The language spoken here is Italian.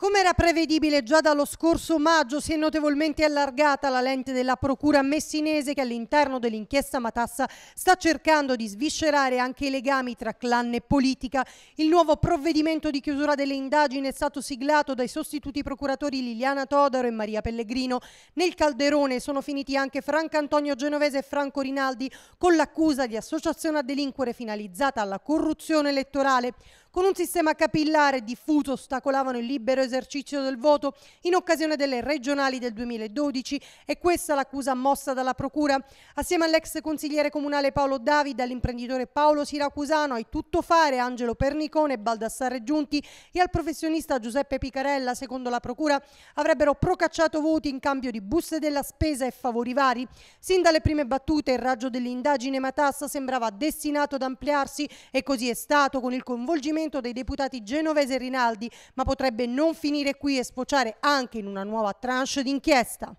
Come era prevedibile già dallo scorso maggio si è notevolmente allargata la lente della procura messinese che all'interno dell'inchiesta Matassa sta cercando di sviscerare anche i legami tra clan e politica. Il nuovo provvedimento di chiusura delle indagini è stato siglato dai sostituti procuratori Liliana Todaro e Maria Pellegrino. Nel calderone sono finiti anche Franco Antonio Genovese e Franco Rinaldi con l'accusa di associazione a delinquere finalizzata alla corruzione elettorale. Con un sistema capillare diffuso ostacolavano il libero esercizio del voto in occasione delle regionali del 2012 e questa l'accusa mossa dalla Procura. Assieme all'ex consigliere comunale Paolo Davida, all'imprenditore Paolo Siracusano, ai tuttofare Angelo Pernicone, Baldassarre Giunti e al professionista Giuseppe Picarella, secondo la Procura, avrebbero procacciato voti in cambio di buste della spesa e favori vari. Sin dalle prime battute il raggio dell'indagine Matassa sembrava destinato ad ampliarsi e così è stato con il coinvolgimento l'intervento dei deputati Genovese e Rinaldi, ma potrebbe non finire qui e sfociare anche in una nuova tranche d'inchiesta.